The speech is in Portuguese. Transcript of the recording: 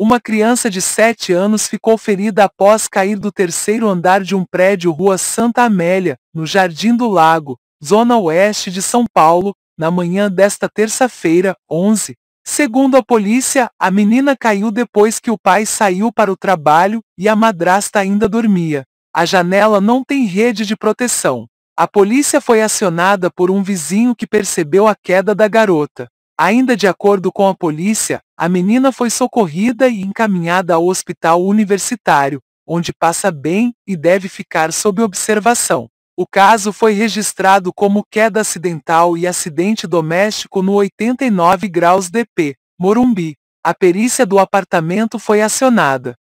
Uma criança de 7 anos ficou ferida após cair do terceiro andar de um prédio Rua Santa Amélia, no Jardim do Lago, zona oeste de São Paulo, na manhã desta terça-feira, 11. Segundo a polícia, a menina caiu depois que o pai saiu para o trabalho e a madrasta ainda dormia. A janela não tem rede de proteção. A polícia foi acionada por um vizinho que percebeu a queda da garota. Ainda de acordo com a polícia, a menina foi socorrida e encaminhada ao hospital universitário, onde passa bem e deve ficar sob observação. O caso foi registrado como queda acidental e acidente doméstico no 89 graus DP, Morumbi. A perícia do apartamento foi acionada.